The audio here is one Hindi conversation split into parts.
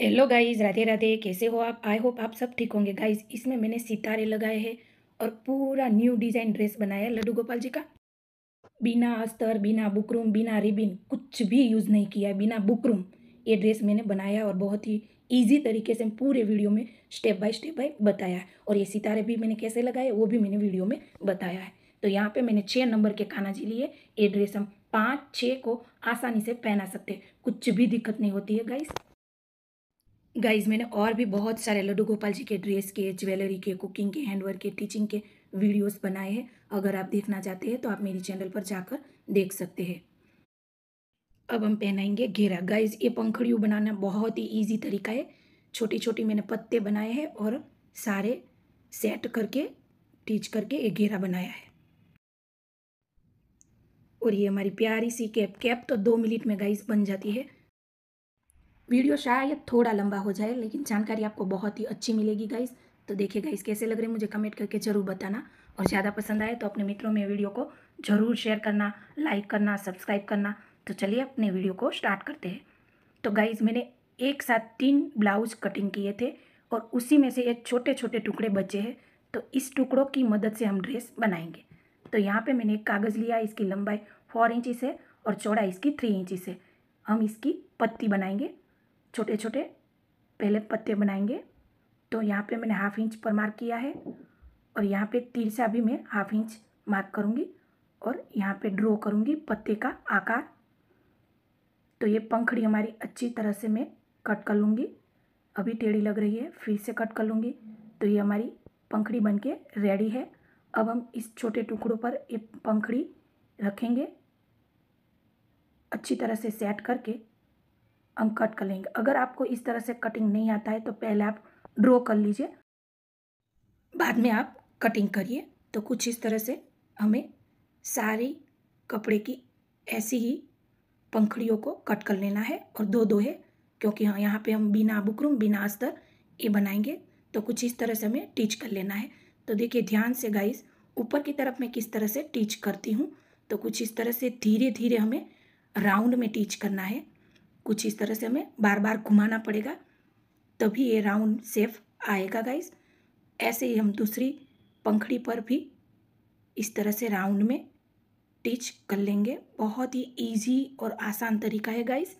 हेलो गाइज राधे राधे कैसे हो आप आई होप आप सब ठीक होंगे गाइज इसमें मैंने सितारे लगाए हैं और पूरा न्यू डिज़ाइन ड्रेस बनाया है लड्डू गोपाल जी का बिना अस्तर बिना बुकरूम बिना रिबिन कुछ भी यूज़ नहीं किया बिना बुकरूम ये ड्रेस मैंने बनाया और बहुत ही ईजी तरीके से पूरे वीडियो में स्टेप बाय स्टेप बाय बताया है और ये सितारे भी मैंने कैसे लगाए वो भी मैंने वीडियो में बताया है तो यहाँ पे मैंने छः नंबर के खाना जी लिए ये ड्रेस हम पाँच छः को आसानी से पहना सकते कुछ भी दिक्कत नहीं होती है गाइज़ गाइज मैंने और भी बहुत सारे लड्डू गोपाल जी के ड्रेस के ज्वेलरी के कुकिंग के हैंडवर्क के टीचिंग के वीडियोस बनाए हैं अगर आप देखना चाहते हैं तो आप मेरे चैनल पर जाकर देख सकते हैं अब हम पहनाएंगे घेरा गाइज ये पंखड़ियों बनाना बहुत ही ईजी तरीका है छोटी छोटी मैंने पत्ते बनाए हैं और सारे सेट करके टीच करके एक घेरा बनाया है और ये हमारी प्यारी सी कैप कैप तो दो मिनट में गाइस बन जाती है वीडियो शायद थोड़ा लंबा हो जाए लेकिन जानकारी आपको बहुत ही अच्छी मिलेगी गाइस तो देखिए गाइस कैसे लग रहे मुझे कमेंट करके ज़रूर बताना और ज़्यादा पसंद आए तो अपने मित्रों में वीडियो को ज़रूर शेयर करना लाइक करना सब्सक्राइब करना तो चलिए अपने वीडियो को स्टार्ट करते हैं तो गाइज़ मैंने एक साथ तीन ब्लाउज कटिंग किए थे और उसी में से ये छोटे छोटे टुकड़े बचे हैं तो इस टुकड़ों की मदद से हम ड्रेस बनाएंगे तो यहाँ पे मैंने एक कागज़ लिया इसकी लंबाई फोर इंचिस है और चौड़ाई इसकी थ्री इंचिस है हम इसकी पत्ती बनाएंगे छोटे छोटे पहले पत्ते बनाएंगे तो यहाँ पे मैंने हाफ इंच पर मार्क किया है और यहाँ पे तीर से अभी मैं हाफ इंच मार्क करूँगी और यहाँ पे ड्रॉ करूँगी पत्ते का आकार तो ये पंखड़ी हमारी अच्छी तरह से मैं कट कर लूँगी अभी टेढ़ी लग रही है फिर से कट कर लूँगी तो ये हमारी पंखड़ी के रेडी है अब हम इस छोटे टुकड़ों पर ये पंखड़ी रखेंगे अच्छी तरह से सेट करके हम कट कर लेंगे अगर आपको इस तरह से कटिंग नहीं आता है तो पहले आप ड्रॉ कर लीजिए बाद में आप कटिंग करिए तो कुछ इस तरह से हमें सारी कपड़े की ऐसी ही पंखड़ियों को कट कर लेना है और दो दो है क्योंकि हाँ यहाँ पे हम बिना बुकरूम बिना अस्तर ये बनाएंगे तो कुछ इस तरह से हमें टीच कर लेना है तो देखिए ध्यान से गाइस ऊपर की तरफ मैं किस तरह से टीच करती हूँ तो कुछ इस तरह से धीरे धीरे हमें राउंड में टीच करना है कुछ इस तरह से हमें बार बार घुमाना पड़ेगा तभी ये राउंड सेफ आएगा गाइस ऐसे ही हम दूसरी पंखड़ी पर भी इस तरह से राउंड में टिच कर लेंगे बहुत ही इजी और आसान तरीका है गाइस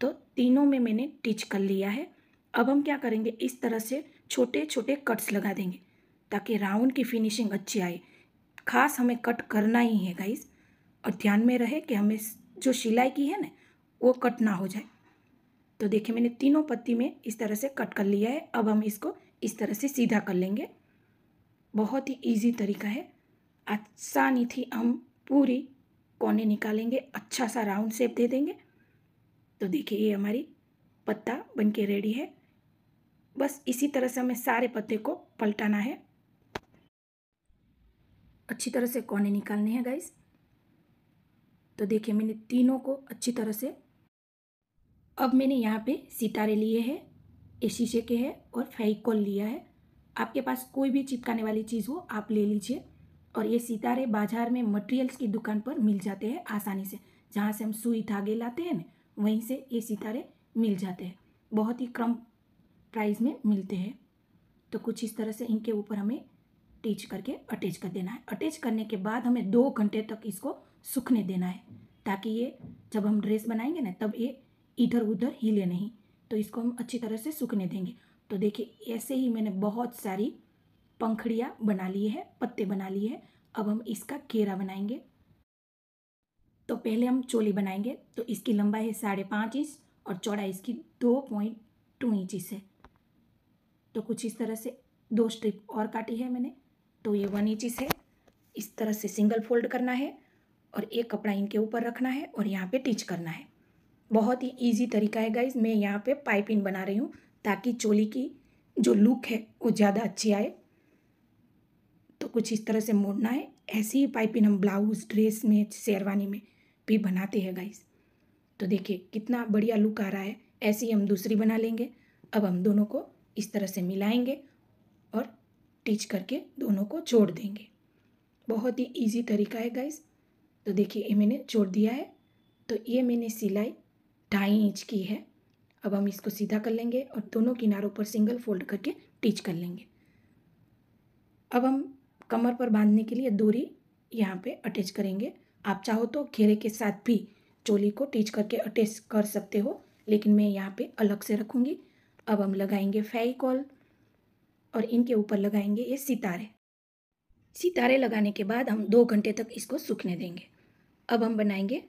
तो तीनों में मैंने टिच कर लिया है अब हम क्या करेंगे इस तरह से छोटे छोटे कट्स लगा देंगे ताकि राउंड की फिनिशिंग अच्छी आए खास हमें कट करना ही है गाइस और ध्यान में रहे कि हमें जो सिलाई की है ना वो कट ना हो जाए तो देखिए मैंने तीनों पत्ती में इस तरह से कट कर लिया है अब हम इसको इस तरह से सीधा कर लेंगे बहुत ही इजी तरीका है आसानी थी हम पूरी कोने निकालेंगे अच्छा सा राउंड शेप दे देंगे तो देखिए ये हमारी पत्ता बनके रेडी है बस इसी तरह से हमें सारे पत्ते को पलटाना है अच्छी तरह से कोने निकालने हैं गाइस तो देखिए मैंने तीनों को अच्छी तरह से अब मैंने यहाँ पे सितारे लिए हैं ए शीशे के है और फेविकॉल लिया है आपके पास कोई भी चिपकाने वाली चीज़ हो आप ले लीजिए और ये सितारे बाजार में मटेरियल्स की दुकान पर मिल जाते हैं आसानी से जहाँ से हम सुई धागे लाते हैं ना वहीं से ये सितारे मिल जाते हैं बहुत ही कम प्राइस में मिलते हैं तो कुछ इस तरह से इनके ऊपर हमें टीच करके अटैच कर देना है अटैच करने के बाद हमें दो घंटे तक इसको सूखने देना है ताकि ये जब हम ड्रेस बनाएंगे ना तब ये इधर उधर हिले नहीं तो इसको हम अच्छी तरह से सूखने देंगे तो देखिए ऐसे ही मैंने बहुत सारी पंखड़ियाँ बना ली है पत्ते बना लिए हैं अब हम इसका घेरा बनाएंगे तो पहले हम चोली बनाएंगे तो इसकी लंबाई है साढ़े पाँच इंच और चौड़ाई इसकी दो पॉइंट टू इंचिस है तो कुछ इस तरह से दो स्ट्रिप और काटी है मैंने तो ये वन इंचिस है इस तरह से सिंगल फोल्ड करना है और एक कपड़ा इनके ऊपर रखना है और यहाँ पे टिच करना है बहुत ही ईजी तरीका है गाइज मैं यहाँ पे पाइपिंग बना रही हूँ ताकि चोली की जो लुक है वो ज़्यादा अच्छी आए तो कुछ इस तरह से मोड़ना है ऐसी ही पाइपिंग हम ब्लाउज ड्रेस में शेरवानी में भी बनाते हैं गाइज तो देखिए कितना बढ़िया लुक आ रहा है ऐसी हम दूसरी बना लेंगे अब हम दोनों को इस तरह से मिलाएंगे और टीच करके दोनों को छोड़ देंगे बहुत ही ईजी तरीका है गाइज तो देखिए ये मैंने छोड़ दिया है तो ये मैंने सिलाई ढाई इंच की है अब हम इसको सीधा कर लेंगे और दोनों किनारों पर सिंगल फोल्ड करके टीच कर लेंगे अब हम कमर पर बांधने के लिए दूरी यहाँ पे अटैच करेंगे आप चाहो तो घेरे के साथ भी चोली को टीच करके अटैच कर सकते हो लेकिन मैं यहाँ पे अलग से रखूँगी अब हम लगाएंगे फेविकॉल और इनके ऊपर लगाएंगे ये सितारे सितारे लगाने के बाद हम दो घंटे तक इसको सूखने देंगे अब हम बनाएंगे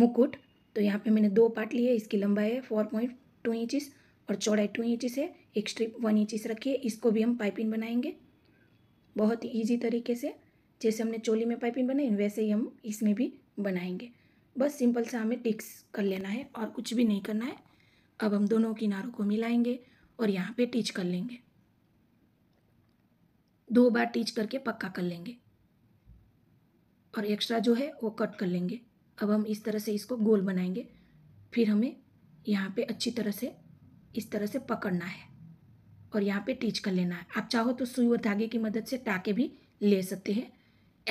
मुकुट तो यहाँ पे मैंने दो पार्ट लिए इसकी लंबाई है फोर पॉइंट टू इंचिस और चौड़ाई टू इंचिस है एक स्ट्रिप वन इंचिस रखी है इसको भी हम पाइपिंग बनाएंगे बहुत ही ईजी तरीके से जैसे हमने चोली में पाइपिंग बनाई वैसे ही हम इसमें भी बनाएंगे बस सिंपल सा हमें टिक्स कर लेना है और कुछ भी नहीं करना है अब हम दोनों किनारों को मिलाएंगे और यहाँ पे टिच कर लेंगे दो बार टिच करके पक्का कर लेंगे और एक्स्ट्रा जो है वो कट कर लेंगे अब हम इस तरह से इसको गोल बनाएंगे फिर हमें यहाँ पे अच्छी तरह से इस तरह से पकड़ना है और यहाँ पे टीच कर लेना है आप चाहो तो सुई और धागे की मदद से टाके भी ले सकते हैं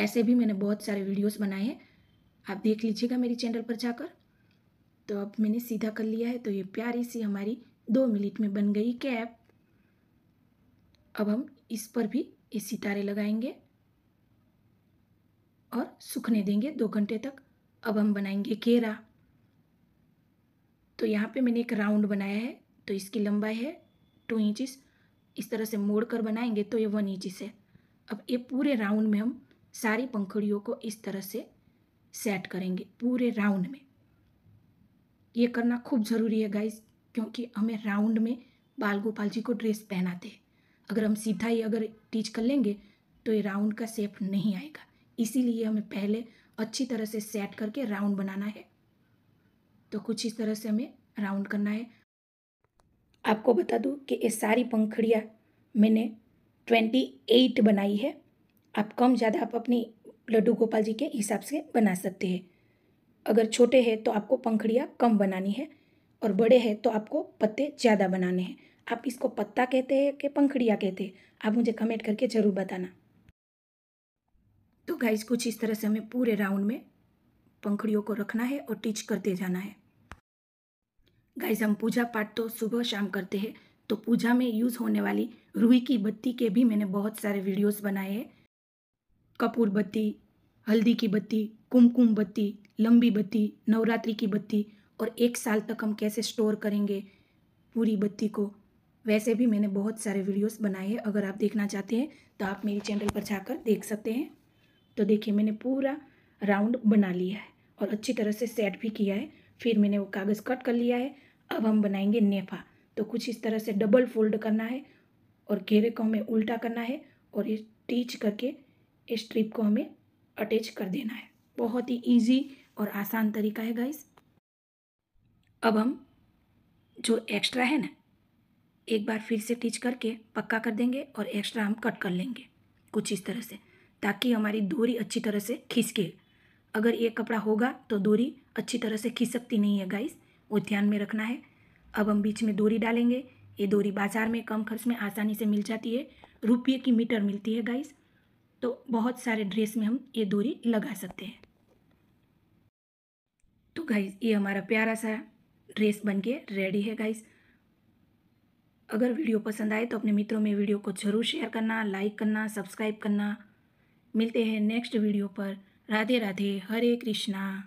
ऐसे भी मैंने बहुत सारे वीडियोस बनाए हैं आप देख लीजिएगा मेरी चैनल पर जाकर तो अब मैंने सीधा कर लिया है तो ये प्यारी सी हमारी दो मिनट में बन गई कैप अब हम इस पर भी ये सितारे लगाएंगे और सूखने देंगे दो घंटे तक अब हम बनाएंगे केरा तो यहाँ पे मैंने एक राउंड बनाया है तो इसकी लंबाई है टू इंचिस इस तरह से मोड़ कर बनाएंगे तो ये वन इंचिस है अब ये पूरे राउंड में हम सारी पंखड़ियों को इस तरह से सेट करेंगे पूरे राउंड में ये करना खूब ज़रूरी है गाइज क्योंकि हमें राउंड में बाल गोपाल जी को ड्रेस पहनाते हैं अगर हम सीधा ही अगर टीच कर लेंगे तो ये राउंड का सेप नहीं आएगा इसीलिए हमें पहले अच्छी तरह से सेट करके राउंड बनाना है तो कुछ इस तरह से हमें राउंड करना है आपको बता दूँ कि ये सारी पंखड़ियाँ मैंने ट्वेंटी एट बनाई है आप कम ज़्यादा आप अपनी लड्डू गोपाल जी के हिसाब से बना सकते हैं अगर छोटे हैं तो आपको पंखड़ियाँ कम बनानी है और बड़े हैं तो आपको पत्ते ज़्यादा बनाने हैं आप इसको पत्ता कहते हैं कि पंखड़िया कहते हैं आप मुझे कमेंट करके ज़रूर बताना तो गाइस कुछ इस तरह से हमें पूरे राउंड में पंखड़ियों को रखना है और टिच करते जाना है गाइस हम पूजा पाठ तो सुबह शाम करते हैं तो पूजा में यूज़ होने वाली रुई की बत्ती के भी मैंने बहुत सारे वीडियोस बनाए हैं कपूर बत्ती हल्दी की बत्ती कुमकुम बत्ती लंबी बत्ती नवरात्रि की बत्ती और एक साल तक हम कैसे स्टोर करेंगे पूरी बत्ती को वैसे भी मैंने बहुत सारे वीडियोस बनाए हैं अगर आप देखना चाहते हैं तो आप मेरे चैनल पर जाकर देख सकते हैं तो देखिए मैंने पूरा राउंड बना लिया है और अच्छी तरह से सेट भी किया है फिर मैंने वो कागज़ कट कर लिया है अब हम बनाएंगे नेफा तो कुछ इस तरह से डबल फोल्ड करना है और घेरे को हमें उल्टा करना है और ये टीच करके इस स्ट्रिप को हमें अटैच कर देना है बहुत ही ईजी और आसान तरीका है गाइस अब हम जो एक्स्ट्रा है ना एक बार फिर से टीच करके पक्का कर देंगे और एक्स्ट्रा हम कट कर लेंगे कुछ इस तरह से ताकि हमारी दूरी अच्छी तरह से खिसके अगर ये कपड़ा होगा तो दूरी अच्छी तरह से खिसकती नहीं है गाइस वो ध्यान में रखना है अब हम बीच में दूरी डालेंगे ये दूरी बाज़ार में कम खर्च में आसानी से मिल जाती है रुपये की मीटर मिलती है गाइस तो बहुत सारे ड्रेस में हम ये दूरी लगा सकते हैं तो गाइस ये हमारा प्यारा सा ड्रेस बन के रेडी है गाइस अगर वीडियो पसंद आए तो अपने मित्रों में वीडियो को ज़रूर शेयर करना लाइक करना सब्सक्राइब करना मिलते हैं नेक्स्ट वीडियो पर राधे राधे हरे कृष्णा